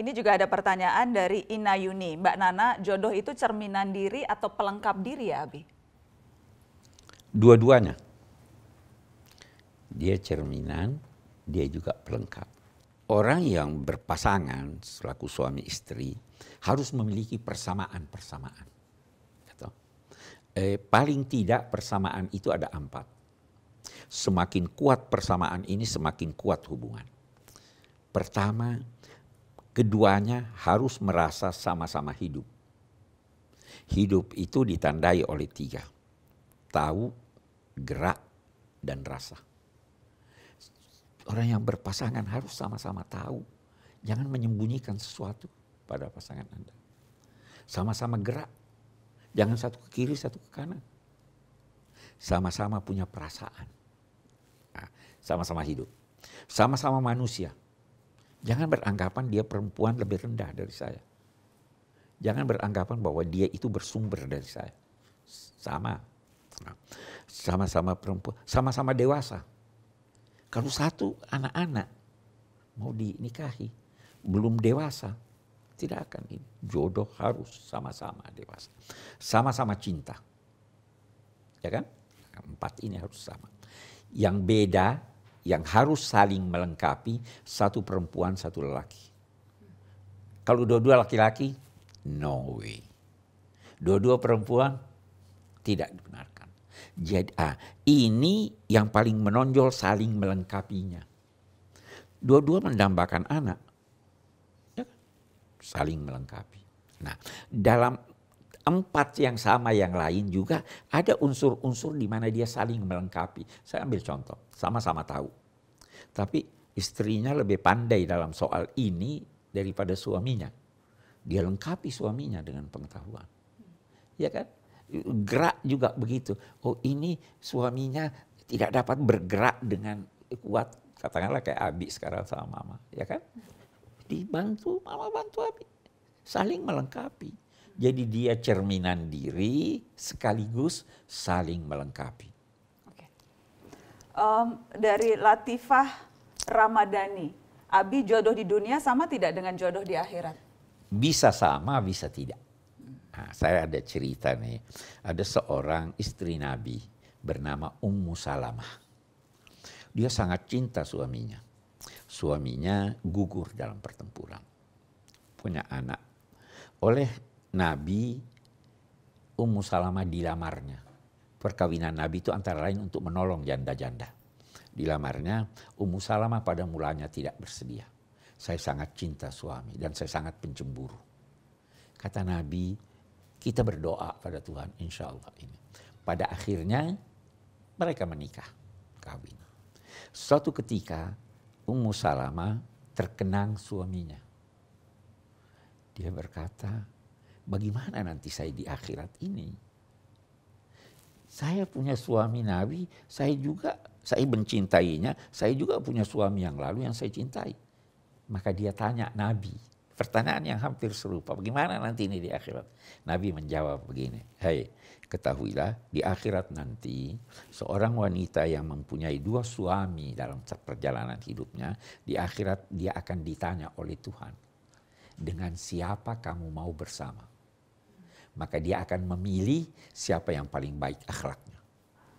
Ini juga ada pertanyaan dari Ina Yuni. Mbak Nana, jodoh itu cerminan diri atau pelengkap diri ya, Abi? Dua-duanya. Dia cerminan, dia juga pelengkap. Orang yang berpasangan selaku suami istri harus memiliki persamaan-persamaan. Gitu. Eh, paling tidak persamaan itu ada empat. Semakin kuat persamaan ini, semakin kuat hubungan. Pertama, keduanya harus merasa sama-sama hidup. Hidup itu ditandai oleh tiga. Tahu, gerak, dan rasa. Orang yang berpasangan harus sama-sama tahu. Jangan menyembunyikan sesuatu pada pasangan Anda. Sama-sama gerak. Jangan satu ke kiri, satu ke kanan. Sama-sama punya perasaan. Nah, sama-sama nah, hidup. Sama-sama manusia Jangan beranggapan dia perempuan lebih rendah dari saya. Jangan beranggapan bahwa dia itu bersumber dari saya. Sama. Sama-sama perempuan, sama-sama dewasa. Kalau satu anak-anak mau dinikahi, belum dewasa, tidak akan ini. Jodoh harus sama-sama dewasa. Sama-sama cinta. Ya kan? Empat ini harus sama. Yang beda yang harus saling melengkapi satu perempuan satu lelaki. Kalau dua-dua laki-laki, no way. Dua-dua perempuan tidak dibenarkan. Jadi ah, ini yang paling menonjol saling melengkapinya. Dua-dua mendambakan anak, ya, kan? saling melengkapi. Nah, dalam empat yang sama yang lain juga ada unsur-unsur di mana dia saling melengkapi. Saya ambil contoh, sama-sama tahu. Tapi istrinya lebih pandai dalam soal ini daripada suaminya. Dia lengkapi suaminya dengan pengetahuan. Ya kan? Gerak juga begitu. Oh ini suaminya tidak dapat bergerak dengan kuat. Katakanlah kayak Abi sekarang sama Mama. Ya kan? Dibantu, Mama bantu Abi. Saling melengkapi. Jadi dia cerminan diri sekaligus saling melengkapi. Oke. Um, dari Latifah Ramadhani, Abi jodoh di dunia sama tidak dengan jodoh di akhirat? Bisa sama, bisa tidak. Nah, saya ada cerita nih, ada seorang istri Nabi bernama Ummu Salamah. Dia sangat cinta suaminya. Suaminya gugur dalam pertempuran. Punya anak. Oleh Nabi Ummu Salamah dilamarnya. Perkawinan Nabi itu antara lain untuk menolong janda-janda. Dilamarnya Ummu Salamah pada mulanya tidak bersedia. Saya sangat cinta suami dan saya sangat pencemburu. Kata Nabi, kita berdoa pada Tuhan insya Allah ini. Pada akhirnya mereka menikah, kawin. Suatu ketika Ummu Salamah terkenang suaminya. Dia berkata, bagaimana nanti saya di akhirat ini? Saya punya suami Nabi, saya juga saya mencintainya, saya juga punya suami yang lalu yang saya cintai. Maka dia tanya Nabi, pertanyaan yang hampir serupa, bagaimana nanti ini di akhirat? Nabi menjawab begini, hei ketahuilah di akhirat nanti seorang wanita yang mempunyai dua suami dalam perjalanan hidupnya, di akhirat dia akan ditanya oleh Tuhan dengan siapa kamu mau bersama. Maka dia akan memilih siapa yang paling baik akhlaknya.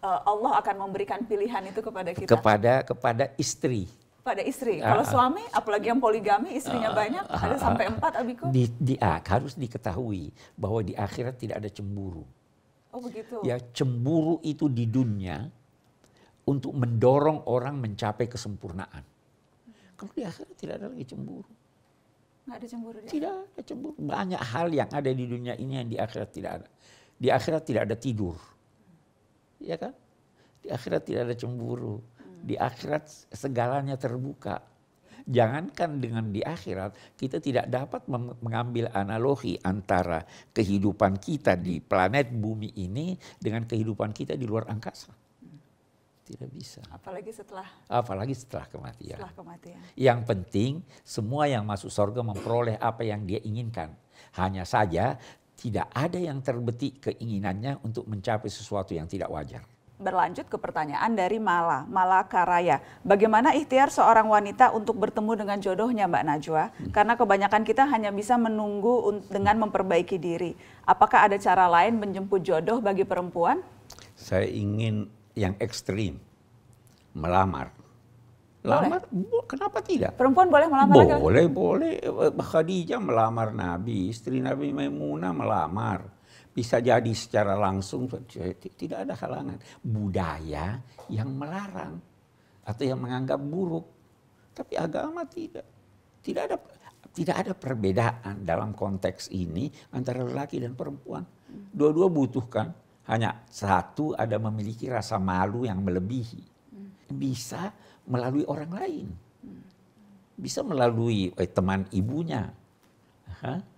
Eh, Allah akan memberikan pilihan itu kepada kita. Kepada kepada istri. Pada istri. Ah, Kalau ah. suami, apalagi yang poligami, istrinya uh, banyak, uh, ada sampai empat, abiko. Di, di, uh, harus diketahui bahwa di akhirat tidak ada cemburu. Oh begitu. Ya cemburu itu di dunia untuk mendorong orang mencapai kesempurnaan. Kalau di akhirat tidak ada lagi cemburu. Nggak ada cemburu. Di tidak ada cemburu. Banyak hal yang ada di dunia ini yang di akhirat tidak ada. Di akhirat tidak ada tidur. Ya kan? Di akhirat tidak ada cemburu. Di akhirat segalanya terbuka. Jangankan dengan di akhirat, kita tidak dapat mengambil analogi antara kehidupan kita di planet bumi ini dengan kehidupan kita di luar angkasa. Tidak bisa. Apalagi setelah apalagi setelah kematian. Setelah kematian. Yang penting semua yang masuk surga memperoleh apa yang dia inginkan. Hanya saja tidak ada yang terbetik keinginannya untuk mencapai sesuatu yang tidak wajar. Berlanjut ke pertanyaan dari Mala, Mala Karaya. Bagaimana ikhtiar seorang wanita untuk bertemu dengan jodohnya Mbak Najwa? Hmm. Karena kebanyakan kita hanya bisa menunggu dengan memperbaiki diri. Apakah ada cara lain menjemput jodoh bagi perempuan? Saya ingin yang ekstrim, melamar. Lamar, boleh. kenapa tidak? Perempuan boleh melamar Boleh, boleh, boleh. Khadijah melamar Nabi, istri Nabi Maimunah melamar. Bisa jadi secara langsung, tidak ada halangan. Budaya yang melarang atau yang menganggap buruk. Tapi agama tidak. Tidak ada tidak ada perbedaan dalam konteks ini antara lelaki dan perempuan. Dua-dua butuhkan hanya satu ada memiliki rasa malu yang melebihi. Bisa melalui orang lain. Bisa melalui eh, teman ibunya,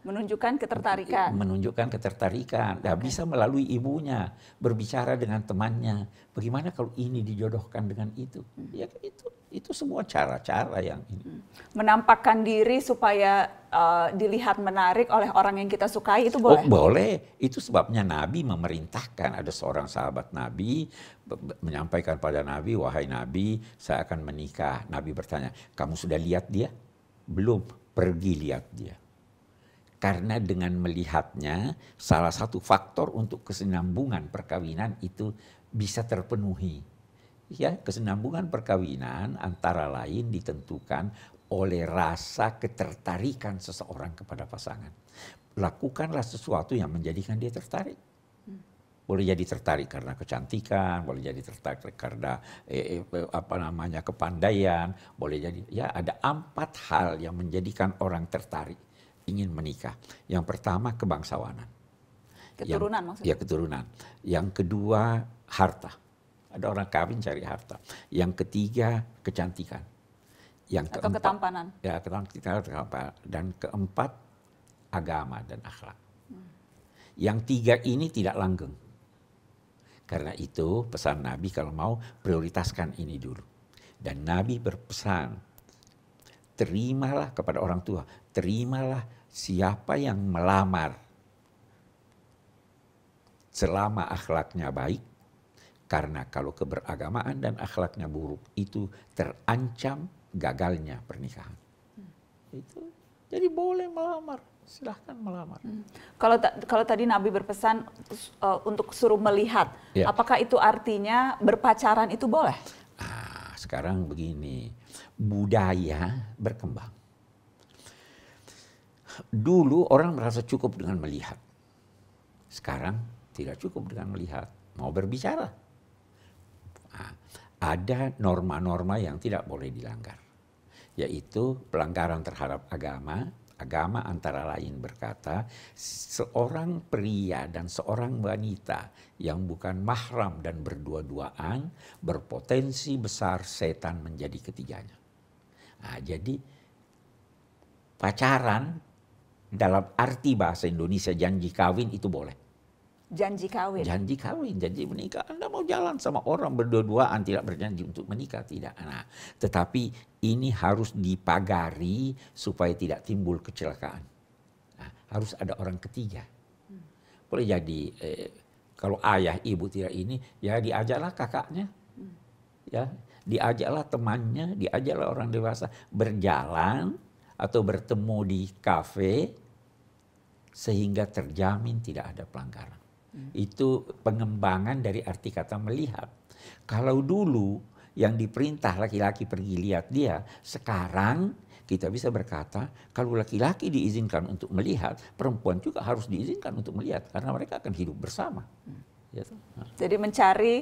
menunjukkan ketertarikan. Menunjukkan ketertarikan. Nah, bisa melalui ibunya, berbicara dengan temannya. Bagaimana kalau ini dijodohkan dengan itu? Hmm. Ya itu itu semua cara-cara yang ini. Hmm. Menampakkan diri supaya uh, dilihat menarik oleh orang yang kita sukai itu boleh. Oh, boleh. Itu sebabnya Nabi memerintahkan ada seorang sahabat Nabi menyampaikan pada Nabi, "Wahai Nabi, saya akan menikah." Nabi bertanya, "Kamu sudah lihat dia?" "Belum." "Pergi lihat dia." Karena dengan melihatnya, salah satu faktor untuk kesenambungan perkawinan itu bisa terpenuhi. Ya, kesinambungan perkawinan antara lain ditentukan oleh rasa ketertarikan seseorang kepada pasangan. Lakukanlah sesuatu yang menjadikan dia tertarik boleh jadi tertarik karena kecantikan, boleh jadi tertarik karena eh, eh, eh apa namanya kepandaian, boleh jadi ya ada empat hal yang menjadikan orang tertarik ingin menikah. Yang pertama kebangsawanan. Keturunan yang, maksudnya? Ya keturunan. Yang kedua harta. Ada orang kawin cari harta. Yang ketiga kecantikan. Yang Atau keempat, ketampanan. Ya ketampanan Dan keempat agama dan akhlak. Hmm. Yang tiga ini tidak langgeng. Karena itu pesan Nabi kalau mau prioritaskan ini dulu. Dan Nabi berpesan, terimalah kepada orang tua, terimalah siapa yang melamar selama akhlaknya baik, karena kalau keberagamaan dan akhlaknya buruk itu terancam gagalnya pernikahan. Hmm. Itu jadi boleh melamar, silahkan melamar. Hmm. Kalau ta kalau tadi Nabi berpesan uh, untuk suruh melihat, ya. apakah itu artinya berpacaran itu boleh? Ah, sekarang begini, budaya berkembang dulu orang merasa cukup dengan melihat. Sekarang tidak cukup dengan melihat, mau berbicara. Nah, ada norma-norma yang tidak boleh dilanggar, yaitu pelanggaran terhadap agama. Agama antara lain berkata, seorang pria dan seorang wanita yang bukan mahram dan berdua-duaan berpotensi besar setan menjadi ketiganya. Nah, jadi pacaran dalam arti bahasa Indonesia janji kawin itu boleh. Janji kawin. Janji kawin, janji menikah. Anda mau jalan sama orang berdua-duaan tidak berjanji untuk menikah tidak. Nah, tetapi ini harus dipagari supaya tidak timbul kecelakaan. Nah, harus ada orang ketiga. Boleh jadi eh, kalau ayah ibu tidak ini ya diajaklah kakaknya. Ya, diajaklah temannya, diajaklah orang dewasa berjalan atau bertemu di kafe sehingga terjamin tidak ada pelanggaran. Hmm. Itu pengembangan dari arti kata melihat. Kalau dulu yang diperintah laki-laki pergi lihat dia, sekarang kita bisa berkata kalau laki-laki diizinkan untuk melihat, perempuan juga harus diizinkan untuk melihat karena mereka akan hidup bersama. Hmm. Ya nah. Jadi mencari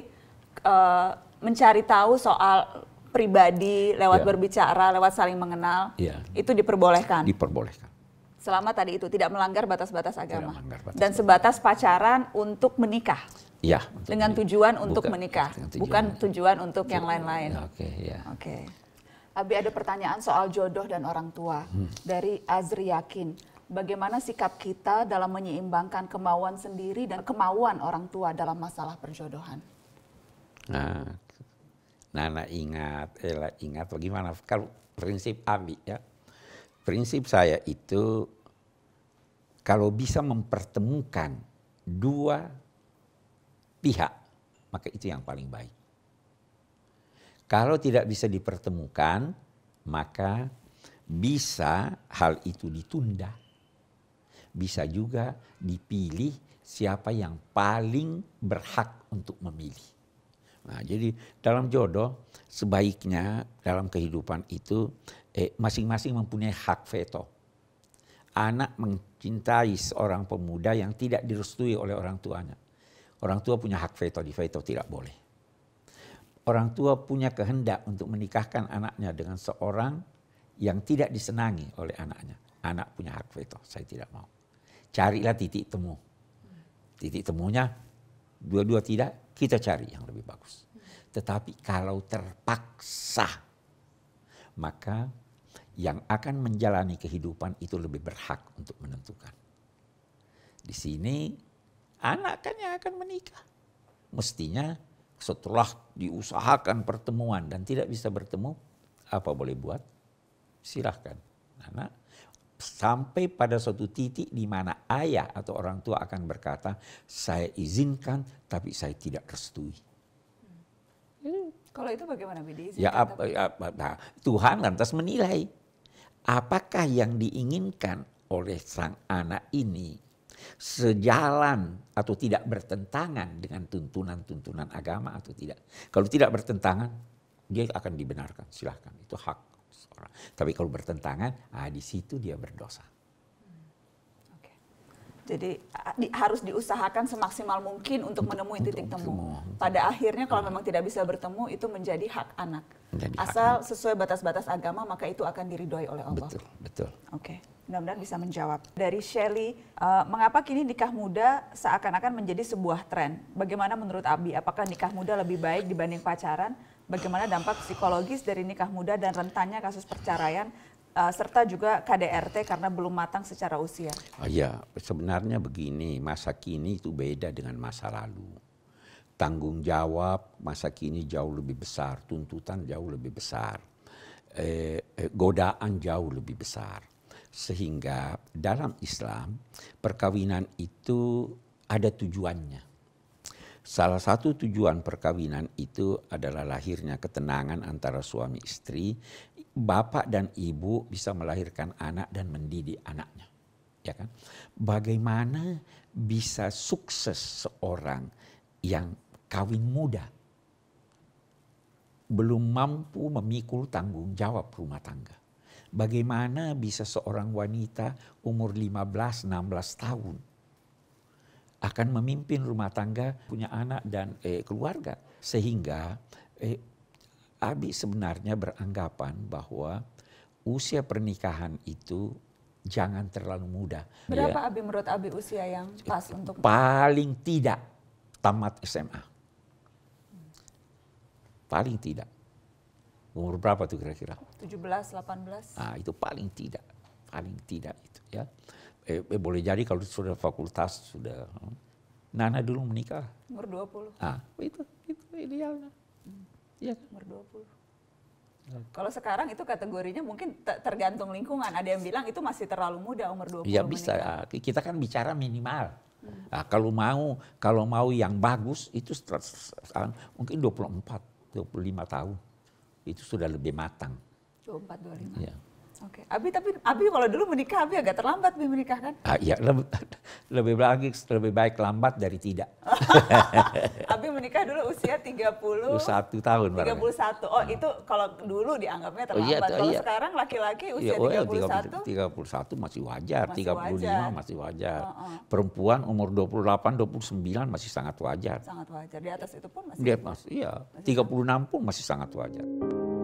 uh, mencari tahu soal pribadi, lewat yeah. berbicara, lewat saling mengenal, yeah. itu diperbolehkan. Diperbolehkan. Selama tadi itu tidak melanggar batas-batas agama. melanggar batas dan sebatas pacaran untuk menikah. Ya. Untuk dengan menikah. tujuan Bukan, untuk menikah, tujuan. bukan tujuan untuk yang lain-lain. Oke, okay, ya. Oke. Okay. Abi ada pertanyaan soal jodoh dan orang tua hmm. dari Azri Yakin. Bagaimana sikap kita dalam menyeimbangkan kemauan sendiri dan kemauan orang tua dalam masalah perjodohan? Nah, Nana ingat, Ella ingat, bagaimana? Kalau prinsip Abi ya, prinsip saya itu kalau bisa mempertemukan dua pihak, maka itu yang paling baik. Kalau tidak bisa dipertemukan, maka bisa hal itu ditunda. Bisa juga dipilih siapa yang paling berhak untuk memilih. Nah, jadi dalam jodoh sebaiknya dalam kehidupan itu eh, masing-masing mempunyai hak veto. Anak mencintai seorang pemuda yang tidak direstui oleh orang tuanya. Orang tua punya hak veto, di veto tidak boleh. Orang tua punya kehendak untuk menikahkan anaknya dengan seorang yang tidak disenangi oleh anaknya. Anak punya hak veto, saya tidak mau. Carilah titik temu. Titik temunya Dua-dua tidak, kita cari yang lebih bagus. Tetapi kalau terpaksa, maka yang akan menjalani kehidupan itu lebih berhak untuk menentukan. Di sini anak kan yang akan menikah. Mestinya setelah diusahakan pertemuan dan tidak bisa bertemu, apa boleh buat? Silahkan anak sampai pada suatu titik di mana ayah atau orang tua akan berkata, saya izinkan tapi saya tidak restui. Hmm. Kalau itu bagaimana Bidi? Ya, ap, ya, ap, nah, Tuhan lantas menilai apakah yang diinginkan oleh sang anak ini sejalan atau tidak bertentangan dengan tuntunan-tuntunan agama atau tidak. Kalau tidak bertentangan, dia akan dibenarkan. Silahkan, itu hak tapi kalau bertentangan, ah di situ dia berdosa. Jadi ah, di, harus diusahakan semaksimal mungkin untuk, menemui titik untuk temu. Pada akhirnya kalau iya. memang tidak bisa bertemu itu menjadi hak anak. Menjadi Asal hak sesuai batas-batas agama maka itu akan diridhoi oleh Allah. Betul, betul. Oke. Okay. Mudah-mudahan bisa menjawab. Dari Shelly, uh, eh, mengapa kini nikah muda seakan-akan menjadi sebuah tren? Bagaimana menurut Abi? Apakah nikah muda lebih baik dibanding pacaran? bagaimana dampak psikologis dari nikah muda dan rentannya kasus perceraian uh, serta juga KDRT karena belum matang secara usia. Oh ya, sebenarnya begini, masa kini itu beda dengan masa lalu. Tanggung jawab masa kini jauh lebih besar, tuntutan jauh lebih besar, eh, eh godaan jauh lebih besar. Sehingga dalam Islam perkawinan itu ada tujuannya. Salah satu tujuan perkawinan itu adalah lahirnya ketenangan antara suami istri, bapak dan ibu bisa melahirkan anak dan mendidik anaknya. Ya kan? Bagaimana bisa sukses seorang yang kawin muda? Belum mampu memikul tanggung jawab rumah tangga. Bagaimana bisa seorang wanita umur 15-16 tahun akan memimpin rumah tangga, punya anak dan eh, keluarga. Sehingga eh, Abi sebenarnya beranggapan bahwa usia pernikahan itu jangan terlalu muda. Berapa ya. Abi menurut Abi usia yang pas eh, untuk paling tidak tamat SMA. Paling tidak. Umur berapa tuh kira-kira? 17, 18. ah itu paling tidak. Paling tidak itu ya eh, eh boleh jadi kalau sudah fakultas sudah Nana dulu menikah umur 20 ah itu itu idealnya iya hmm. umur 20 kalau sekarang itu kategorinya mungkin tergantung lingkungan. Ada yang bilang itu masih terlalu muda umur 20 Ya bisa. Menikah. Ah, kita kan bicara minimal. Hmm. Nah, kalau mau kalau mau yang bagus itu ah, mungkin 24, 25 tahun. Itu sudah lebih matang. 24, 25. Ya. Oke, okay. Abi tapi Abi kalau dulu menikah Abi agak terlambat Abi menikah kan? Ah, iya, lebih, lebih baik lebih baik lambat dari tidak. abi menikah dulu usia 30 31 tahun 31. Oh, nah. itu kalau dulu dianggapnya terlambat. Oh, iya, kalau iya. sekarang laki-laki iya, usia oh, iya, oh, 31 31 masih wajar, masih 35 wajar. masih wajar. Oh, oh. Perempuan umur 28 29 masih sangat wajar. Sangat wajar. Di atas itu pun masih. Di atas iya. Masih 36 pun masih sangat wajar.